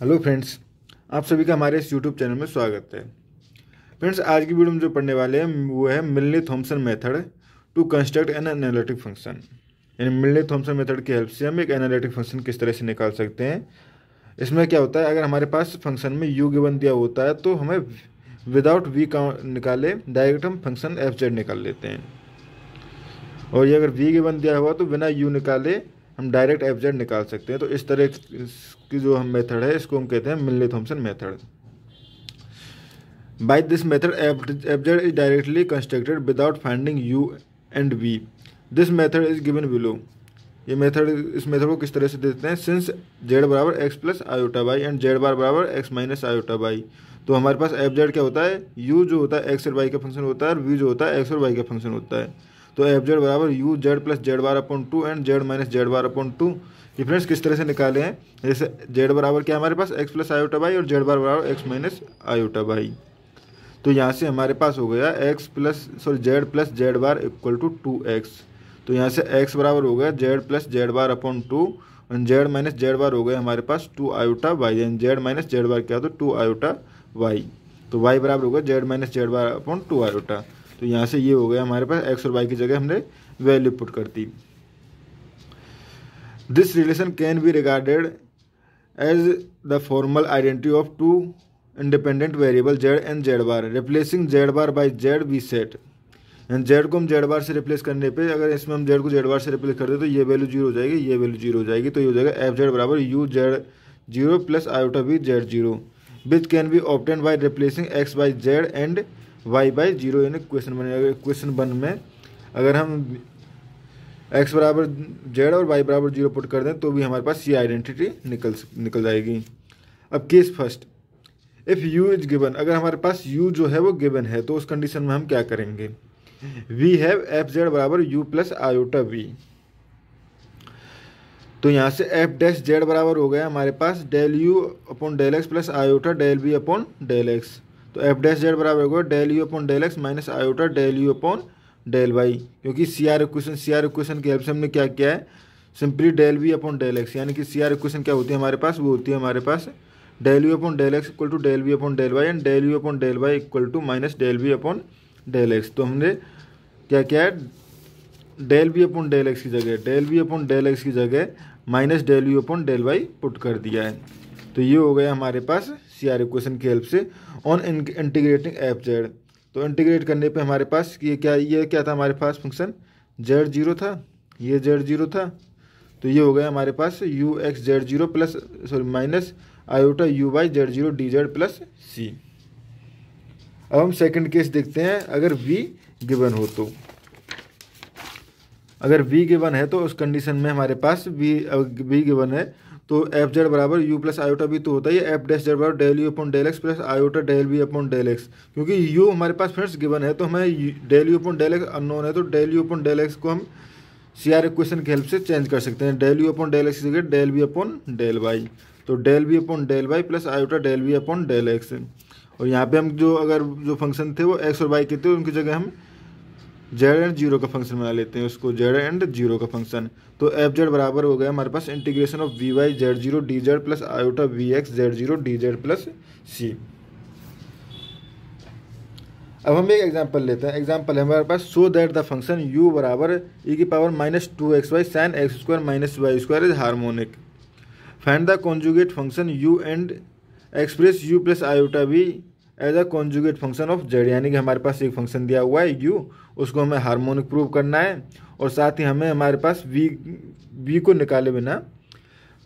hello friends आप सभी का हमारे इस यूट्यूब चैनल में स्वागत है फ्रेंड्स आज की वीडियो में जो पढ़ने वाले हैं वो है Milne Thomson method to construct an analytic function यानी मिलने थॉम्सन मेथड की हेल्प से हम एक एनालिटिक फंक्शन किस तरह से निकाल सकते हैं इसमें क्या होता है अगर हमारे पास फंक्शन में यू गिवन दिया होता है तो हमें विदाउट वी निकाले डायरेक्ट हम फंक्शन एफ जेड निकाल लेते हैं और ये अगर वी गिवन दिया हुआ तो बिना यू निकाले हम डायरेक्ट एफ जेड निकाल सकते हैं तो इस तरह की जो हम मेथड है इसको हम कहते हैं Milne Thomson method by this method F Z is directly constructed without finding U and V this method is given below ये मेथड इस मेथड को किस तरह से देते हैं सिंस जेड बराबर X plus iota Y and Z bar बराबर एक्स माइनस आयोटा बाई तो हमारे पास एफ जेड क्या होता है यू जो होता है एक्स और वाई का फंक्शन होता है और वी जो होता है एक्स और वाई का फंक्शन होता है तो एफ जेड बराबर U Z plus Z bar upon two and Z minus Z bar upon two ये फ्रेंड्स किस तरह से निकाले हैं जैसे जेड बराबर क्या हमारे पास एक्स प्लस आयोटा बाई और जेड बार बराबर एक्स माइनस आयोटा बाई तो यहाँ से हमारे पास हो गया X plus sorry Z plus Z bar equal to two X तो यहाँ से एक्स बराबर हो गया Z plus Z bar upon two and Z minus Z bar हो गया हमारे पास two iota Y and Z minus Z bar क्या तो टू आयोटा वाई तो वाई बराबर होगा Z minus Z bar upon two iota तो यहाँ से ये हो गया हमारे पास एक्स और वाई की जगह हमने वैल्यू पुट कर दी this relation can be regarded as the formal identity of two independent variable Z and Z bar replacing Z bar by Z be set and Z को हम जेड बार से replace करने पे अगर इसमें हम जेड को जेड बार से रिप्लेस कर दे तो ये वैल्यू जीरो हो जाएगी ये वैल्यू जीरो हो जाएगी तो ये हो जाएगा एफ जेड बराबर U Z zero plus iota B Z zero which can be obtained by replacing X by Z and Y by zero यानी क्वेश्चन बने क्वेश्चन वन में अगर हम एक्स बराबर जेड और वाई बराबर जीरो पुट कर दें तो भी हमारे पास ये आइडेंटिटी निकल निकल जाएगी अब case first if U is given अगर हमारे पास यू जो है वो गिवन है तो उस कंडीशन में हम क्या करेंगे वी हैव एफ जेड बराबर यू प्लस आयोटा वी तो यहाँ से एफ डैश जेड बराबर हो गया हमारे पास del you upon del X plus iota del V upon del X तो एफ डैश जेड बराबर होगा del you upon del X minus iota del you upon del Y क्योंकि C R equation C R equation की help से हमने क्या किया है simply del V upon del X यानी कि सी आर इक्वेशन क्या होती है हमारे पास वो होती है हमारे पास del you upon del X equal to del V upon del Y and del you upon del Y equal to minus del V upon del X तो हमने क्या किया है del V upon del X की जगह del V upon del X की जगह minus del you upon del Y put कर दिया है तो ये हो गया हमारे पास सी आर इक्वेशन की हेल्प से ऑन इंटीग्रेटिंग एफ जेड तो इंटीग्रेट करने पे हमारे पास ये क्या ये क्या था हमारे पास फंक्शन जेड जीरो था ये जेड जीरो था तो ये हो गया हमारे पास you x Z zero plus sorry minus iota you Y Z zero D Z plus सी अब हम सेकंड केस देखते हैं अगर वी गिवन हो तो अगर वी गिवन है तो उस कंडीशन में हमारे पास वी वी गिवन है तो एफ जेड बराबर यू प्लस आयोटा भी तो होता है एफ डैश जेड बराबर del you upon del X plus iota del B upon del X क्योंकि यू हमारे पास फ्रेंड्स गिवन है तो हमें del you upon del X unknown है तो del you upon del X को हम सी आर इक्वेशन की हेल्प से चेंज कर सकते हैं del you upon del X जगह del B upon del Y तो del B upon del Y plus iota del B upon del X और यहाँ पे हम जो अगर जो फंक्शन थे वो एक्स और वाई के थे उनकी जगह हम जेड एंड जीरो का फंक्शन बना लेते हैं उसको जेड एंड जीरो का फंक्शन तो एफ जेड बराबर हो गया हमारे पास integration of V Y Z zero D Z plus iota V X Z zero D Z plus सी अब हम एक एग्जांपल लेते हैं एग्जांपल है हमारे पास so that the function U बराबर ई e की power minus two x Y sine x square minus y square is harmonic find the conjugate function u and express u plus iota v as a conjugate function of z यानी कि हमारे पास एक function दिया हुआ है you उसको हमें harmonic prove करना है और साथ ही हमें हमारे पास वी वी को निकाले बिना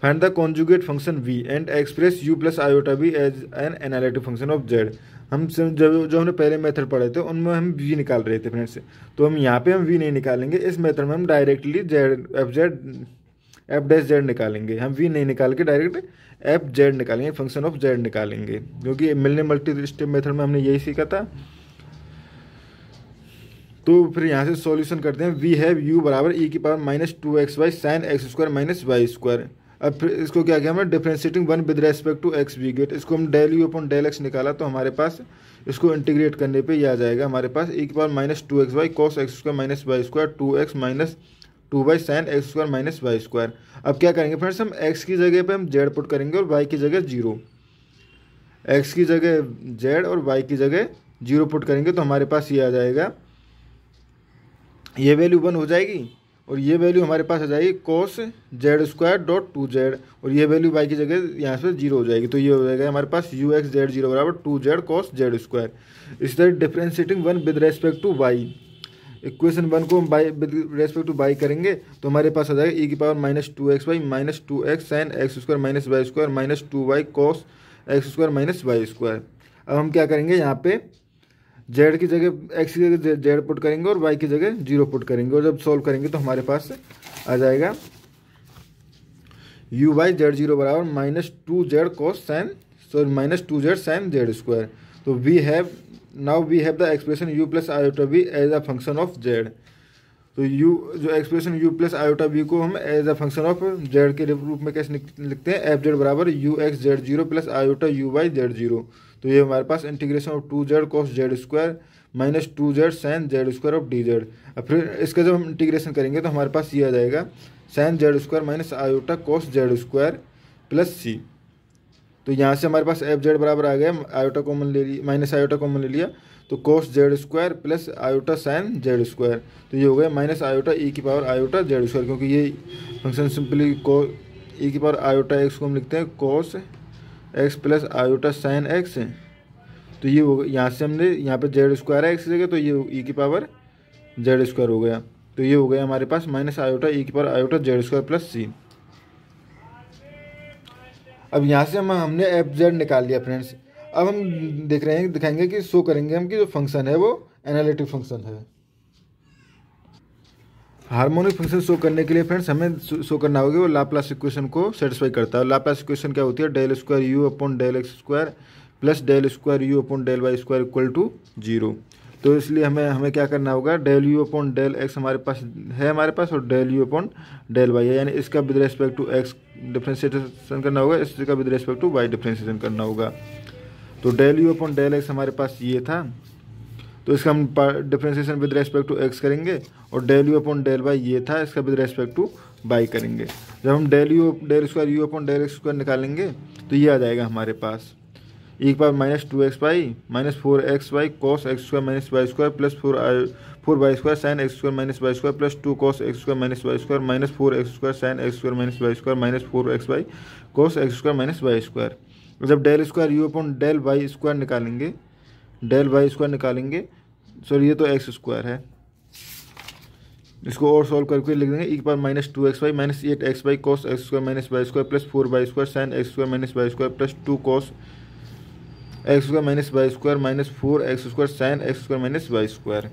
find the conjugate function v and express u plus iota v as an analytic function of z हम जब जो हमने पहले मेथड पढ़े थे उनमें हम वी निकाल रहे थे फ्रेंड्स तो हम यहाँ पे हम वी नहीं निकालेंगे इस मेथड में हम directly z f z f dash z निकालेंगे हम वी नहीं निकाल के डायरेक्ट एफ जेड निकालेंगे फंक्शन ऑफ जेड निकालेंगे क्योंकि मिलने मल्टी स्टेप मेथड में हमने यही सीखा था तो फिर यहाँ से सॉल्यूशन करते हैं वी हैव यू बराबर ई e की power minus two x Y sine x square minus y square अब फिर इसको क्या किया हमने differentiating one with respect to x we get इसको हम del you upon del x निकाला तो हमारे पास इसको इंटीग्रेट करने पे ये आ जाएगा हमारे पास ई e की power minus two x y cos x square minus y square two x minus two by sine x square minus y square अब क्या करेंगे फ्रेंड्स हम एक्स की जगह पे हम जेड पुट करेंगे और वाई की जगह जीरो एक्स की जगह जेड और वाई की जगह जीरो पुट करेंगे तो हमारे पास ये आ जाएगा ये वैल्यू वन हो जाएगी और ये वैल्यू हमारे पास आ जाएगी cos z square dot two z और ये वैल्यू वाई की जगह यहाँ से जीरो हो जाएगी तो ये हो जाएगा हमारे पास यू एक्स जेड जीरो बराबर two z cos z square इस तरह differentiating one with respect to y equation one को हम by with respect to by करेंगे तो हमारे पास आ जाएगा ई e की power minus two x y minus two x sine x square minus y square minus two y cos x square minus y square अब हम क्या करेंगे यहाँ पे जेड की जगह एक्स की जगह जेड पुट करेंगे और वाई की जगह जीरो पुट करेंगे और जब सॉल्व करेंगे तो हमारे पास आ जाएगा यू वाई जेड जीरो बराबर minus two z cos sine sorry minus two z sine z square तो we have now we have the expression u plus iota b as a function of z तो u जो expression u plus iota b को हम as a function of z के रूप में कैसे लिखते हैं एफ जेड बराबर u x Z zero plus iota you Y Z zero तो ये हमारे पास integration of two z cos z square minus two z sine z square of d z और फिर इसका जब हम इंटीग्रेशन करेंगे तो हमारे पास ये आ जाएगा sine z square minus iota cos z square plus c तो यहाँ से हमारे पास एफ जेड बराबर आ गया आयोटा कॉमन ले लिया माइनस आयोटा कॉमन ले लिया तो cos z square plus iota sine z square तो ये हो गया माइनस आयोटा ई की पावर आयोटा जेड स्क्वायर क्योंकि ये फंक्शन सिंपली को ई की पावर आयोटा एक्स को हम लिखते हैं cos x plus iota sine x तो ये हो गया यहाँ से हमने यहाँ पर जेड स्क्वायर है एक्स जगह तो ये ई e की पावर जेड स्क्वायर हो गया तो ये हो गया हमारे पास माइनस आयोटा ई की power iota z square plus सी अब यहाँ से हम हमने एफ जेड निकाल लिया फ्रेंड्स अब हम देख रहे हैं दिखाएंगे कि शो करेंगे हम कि जो फंक्शन है वो एनालिटिक फंक्शन है हार्मोनिक फंक्शन शो करने के लिए फ्रेंड्स हमें शो करना होगा वो लाप्लास इक्वेशन को सेटिस्फाई करता है लाप्लास इक्वेशन क्या होती है del square u upon del x square plus del square u upon del y square equal to zero तो इसलिए हमें हमें क्या करना होगा del you upon del x हमारे पास है हमारे पास और del you upon del y है यानी इसका with respect to x differentiation करना होगा इसका with respect to y differentiation करना होगा तो del you upon del x हमारे पास ये था तो इसका हम differentiation with respect to x करेंगे और del you upon del y ये था इसका विद रेस्पेक्ट टू वाई करेंगे जब हम del u del square u upon del x square निकालेंगे तो ये आ जाएगा हमारे पास e power minus two x y minus four x y cos x square minus y square plus four i four y square sine x square minus y square plus two cos x square minus y square minus four x square sine x square minus y square minus four x y cos x square minus y square जब del square u upon del y square निकालेंगे del y square निकालेंगे sorry ये तो x square है इसको और solve करके लिख देंगे एक बार minus two x y minus eight x y cos x square minus y square plus four y square sine x square minus y square plus two cos x square minus y square minus four x square sine x square minus y square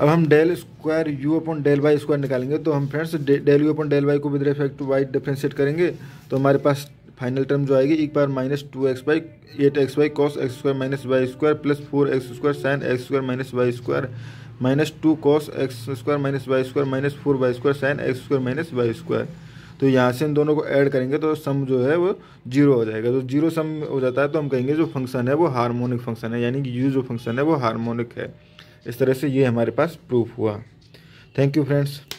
अब हम del square u upon del y square निकालेंगे तो हम friends del you upon del y को with respect to Y differentiate करेंगे तो हमारे पास फाइनल टर्म जो आएगी एक बार minus two x by eight x y cos x square minus y square plus four x square sine x square minus y square minus two cos x square minus y square minus four y square sine x square minus y square तो यहाँ से इन दोनों को add करेंगे तो सम जो है वो जीरो हो जाएगा तो जीरो सम हो जाता है तो हम कहेंगे जो फंक्शन है वो हार्मोनिक फंक्शन है यानी कि यू जो फंक्शन है वो हार्मोनिक है इस तरह से ये हमारे पास प्रूफ हुआ थैंक यू फ्रेंड्स